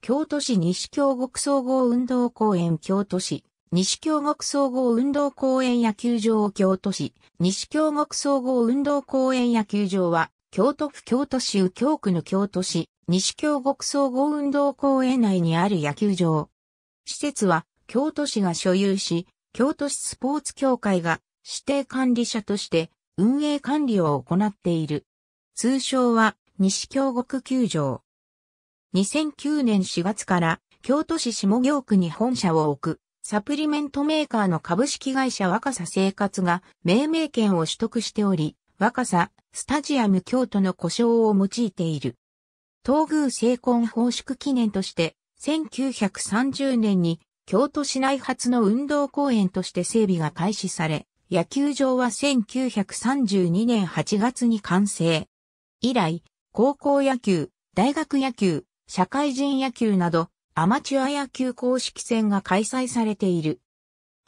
京都市西京極総合運動公園京都市、西京極総合運動公園野球場京都市、西京極総合運動公園野球場は、京都府京都市右京区の京都市、西京極総合運動公園内にある野球場。施設は、京都市が所有し、京都市スポーツ協会が指定管理者として運営管理を行っている。通称は、西京極球場。2009年4月から京都市下京区に本社を置くサプリメントメーカーの株式会社若狭生活が命名権を取得しており、若狭スタジアム京都の故障を用いている。東宮成婚奉祝記念として1930年に京都市内初の運動公園として整備が開始され、野球場は1932年8月に完成。以来、高校野球、大学野球、社会人野球など、アマチュア野球公式戦が開催されている。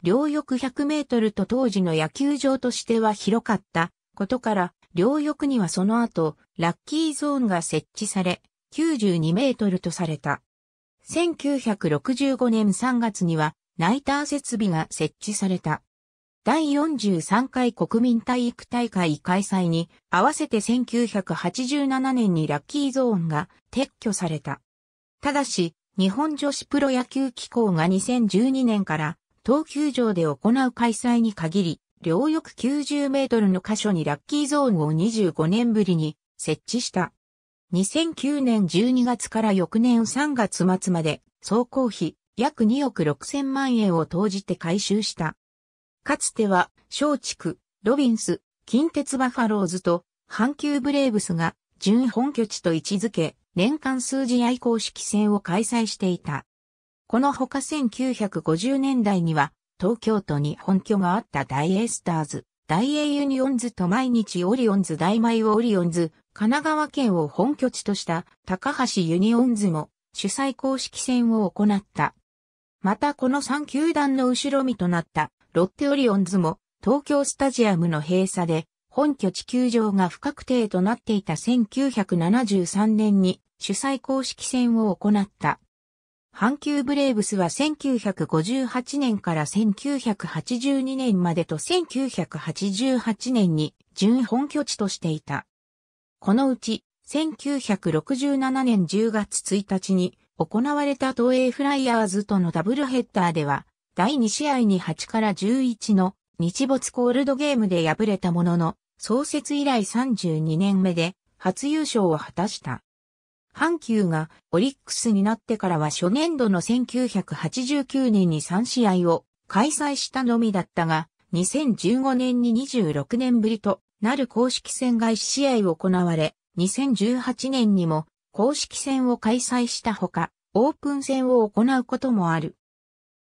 両翼100メートルと当時の野球場としては広かったことから、両翼にはその後、ラッキーゾーンが設置され、92メートルとされた。1965年3月には、ナイター設備が設置された。第43回国民体育大会開催に合わせて1987年にラッキーゾーンが撤去された。ただし、日本女子プロ野球機構が2012年から東球場で行う開催に限り、両翼90メートルの箇所にラッキーゾーンを25年ぶりに設置した。2009年12月から翌年3月末まで総工費約2億6千万円を投じて回収した。かつては、松竹、ロビンス、近鉄バファローズと、阪急ブレーブスが、準本拠地と位置づけ、年間数試合公式戦を開催していた。この他1950年代には、東京都に本拠があった大エスターズ、大英ユニオンズと毎日オリオンズ大米をオリオンズ、神奈川県を本拠地とした高橋ユニオンズも主催公式戦を行った。またこの3球団の後ろ身となったロッテオリオンズも東京スタジアムの閉鎖で本拠地球場が不確定となっていた1973年に主催公式戦を行った。阪急ブレーブスは1958年から1982年までと1988年に準本拠地としていた。このうち1967年10月1日に行われた東映フライヤーズとのダブルヘッダーでは第2試合に8から11の日没コールドゲームで敗れたものの、創設以来32年目で初優勝を果たした。阪急がオリックスになってからは初年度の1989年に3試合を開催したのみだったが、2015年に26年ぶりとなる公式戦が1試合行われ、2018年にも公式戦を開催したほか、オープン戦を行うこともある。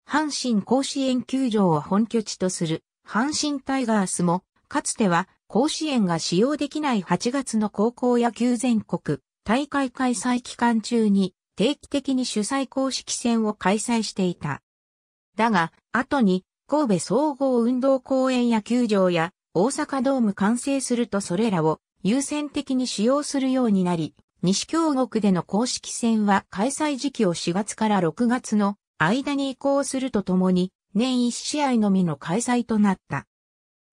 阪神甲子園球場を本拠地とする阪神タイガースも、かつては甲子園が使用できない8月の高校野球全国大会開催期間中に定期的に主催公式戦を開催していた。だが、後に神戸総合運動公園野球場や大阪ドーム完成するとそれらを優先的に使用するようになり、西京極での公式戦は開催時期を4月から6月の間に移行するとともに、年1試合のみの開催となった。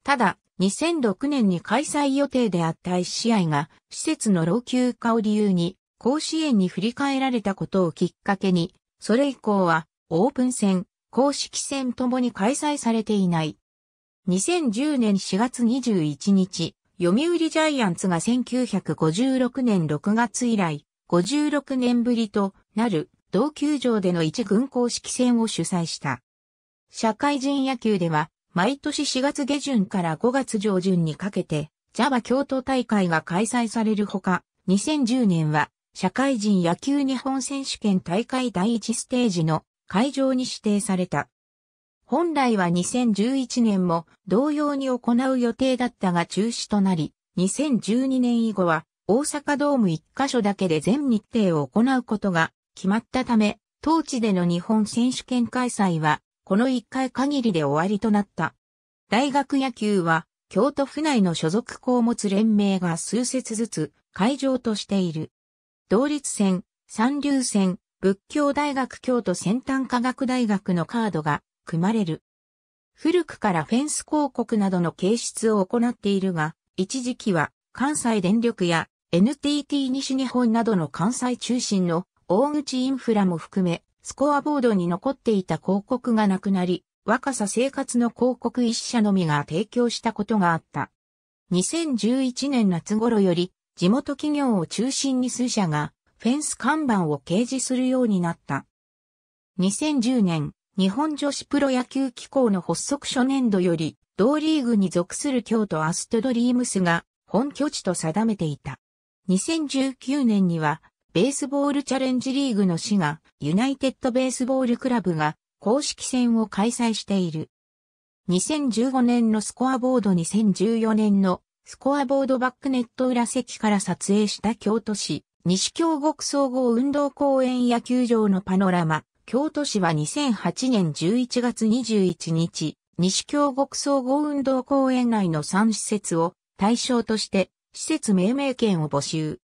ただ、2006年に開催予定であった1試合が、施設の老朽化を理由に、甲子園に振り替えられたことをきっかけに、それ以降は、オープン戦、公式戦ともに開催されていない。2010年4月21日、読売ジャイアンツが1956年6月以来、56年ぶりとなる同球場での一軍公式戦を主催した。社会人野球では、毎年4月下旬から5月上旬にかけて、ジャバ京都大会が開催されるほか、2010年は、社会人野球日本選手権大会第1ステージの会場に指定された。本来は2011年も同様に行う予定だったが中止となり、2012年以後は大阪ドーム1カ所だけで全日程を行うことが決まったため、当地での日本選手権開催は、この1回限りで終わりとなった。大学野球は、京都府内の所属校を持つ連盟が数節ずつ会場としている。同立戦、三流戦、仏教大学京都先端科学大学のカードが組まれる。古くからフェンス広告などの形質を行っているが、一時期は関西電力や NTT 西日本などの関西中心の大口インフラも含め、スコアボードに残っていた広告がなくなり、若さ生活の広告一社のみが提供したことがあった。2011年夏頃より、地元企業を中心に数社が、フェンス看板を掲示するようになった。2010年、日本女子プロ野球機構の発足初年度より、同リーグに属する京都アストドリームスが本拠地と定めていた。2019年にはベースボールチャレンジリーグの市が、ユナイテッドベースボールクラブが、公式戦を開催している。2015年のスコアボード2014年のスコアボードバックネット裏席から撮影した京都市、西京極総合運動公園野球場のパノラマ、京都市は2008年11月21日、西京極総合運動公園内の3施設を対象として、施設命名権を募集。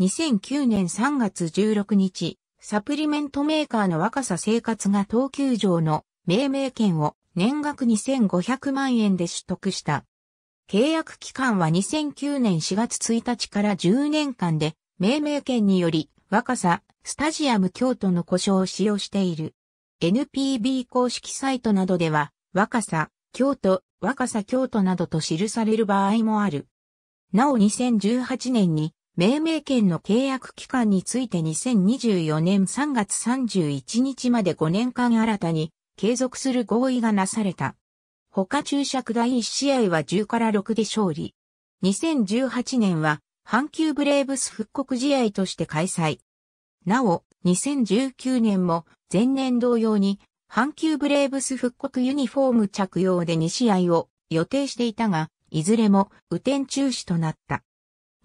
2009年3月16日、サプリメントメーカーの若さ生活が東急場の命名権を年額2500万円で取得した。契約期間は2009年4月1日から10年間で、命名権により若さ、スタジアム京都の故障を使用している。NPB 公式サイトなどでは、若さ、京都、若さ京都などと記される場合もある。なお2018年に命名権の契約期間について2024年3月31日まで5年間新たに継続する合意がなされた。他注釈第1試合は10から6で勝利。2018年は阪急ブレーブス復刻試合として開催。なお、2019年も前年同様に阪急ブレーブス復刻ユニフォーム着用で2試合を予定していたが、いずれも雨天中止となった。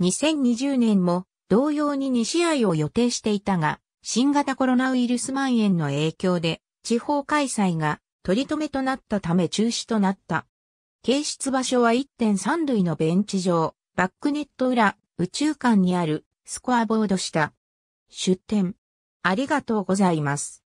2020年も同様に2試合を予定していたが、新型コロナウイルス蔓延の影響で地方開催が取り留めとなったため中止となった。掲出場所は1.3塁のベンチ上、バックネット裏、宇宙間にあるスコアボード下。出展。ありがとうございます。